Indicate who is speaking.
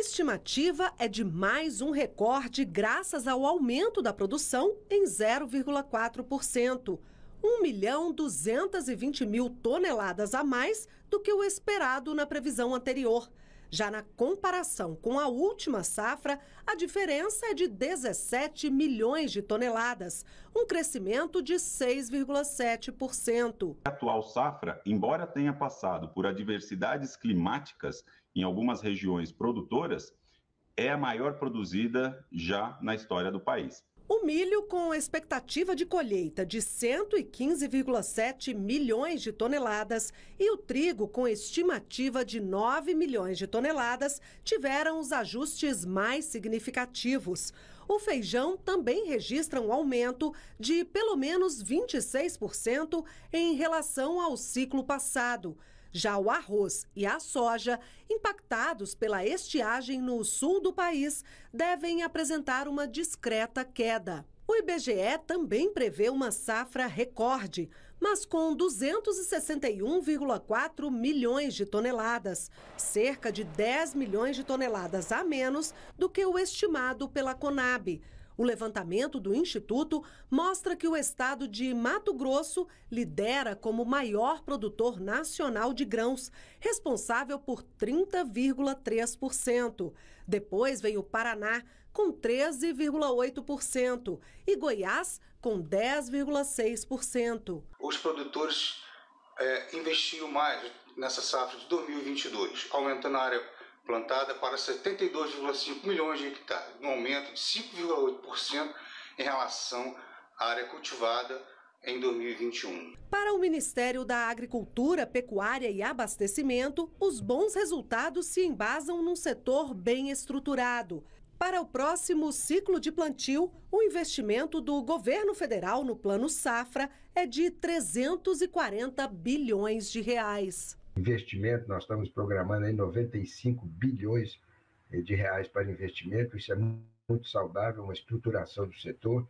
Speaker 1: estimativa é de mais um recorde graças ao aumento da produção em 0,4%. 1 milhão 220 mil toneladas a mais do que o esperado na previsão anterior. Já na comparação com a última safra, a diferença é de 17 milhões de toneladas, um crescimento de 6,7%. A atual safra, embora tenha passado por adversidades climáticas em algumas regiões produtoras, é a maior produzida já na história do país. O milho, com expectativa de colheita de 115,7 milhões de toneladas e o trigo, com estimativa de 9 milhões de toneladas, tiveram os ajustes mais significativos. O feijão também registra um aumento de pelo menos 26% em relação ao ciclo passado. Já o arroz e a soja, impactados pela estiagem no sul do país, devem apresentar uma discreta queda. O IBGE também prevê uma safra recorde, mas com 261,4 milhões de toneladas, cerca de 10 milhões de toneladas a menos do que o estimado pela Conab. O levantamento do Instituto mostra que o estado de Mato Grosso lidera como maior produtor nacional de grãos, responsável por 30,3%. Depois vem o Paraná, com 13,8%, e Goiás, com 10,6%.
Speaker 2: Os produtores é, eh, investiam mais nessa safra de 2022, aumentando a área plantada para 72,5 milhões de hectares, um aumento de 5,8% em relação à área cultivada em 2021.
Speaker 1: Para o Ministério da Agricultura, Pecuária e Abastecimento, os bons resultados se embasam num setor bem estruturado. Para o próximo ciclo de plantio, o investimento do governo federal no Plano Safra é de 340 bilhões de reais
Speaker 2: investimento, nós estamos programando aí 95 bilhões eh, de reais para investimento, isso é muito saudável, uma estruturação do setor,